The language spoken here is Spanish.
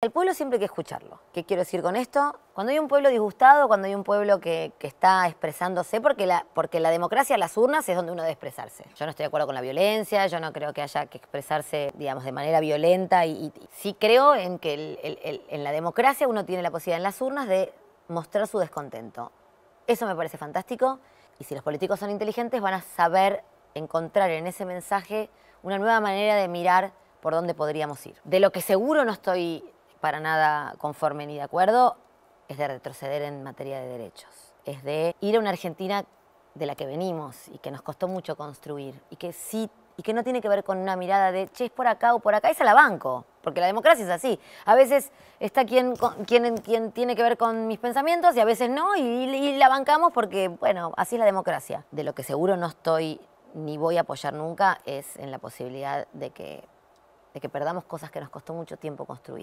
El pueblo siempre hay que escucharlo. ¿Qué quiero decir con esto? Cuando hay un pueblo disgustado, cuando hay un pueblo que, está expresándose, porque la, la democracia, las urnas, es donde uno debe expresarse. Yo no estoy de acuerdo con la violencia, yo no creo que haya que expresarse, digamos, de manera violenta. Y, sí creo en que en la democracia uno tiene la posibilidad en las urnas de mostrar su descontento. Eso me parece fantástico. Y si los políticos son inteligentes, van a saber encontrar en ese mensaje una nueva manera de mirar por dónde podríamos ir. De lo que seguro no estoy para nada conforme ni de acuerdo es de retroceder en materia de derechos. Es de ir a una Argentina de la que venimos y que nos costó mucho construir y que sí y que no tiene que ver con una mirada de, che, es por acá o por acá, es a la banco, porque la democracia es así. A veces está quien, tiene que ver con mis pensamientos y a veces no, y, la bancamos porque, bueno, así es la democracia. De lo que seguro no estoy ni voy a apoyar nunca es en la posibilidad de que, de que perdamos cosas que nos costó mucho tiempo construir.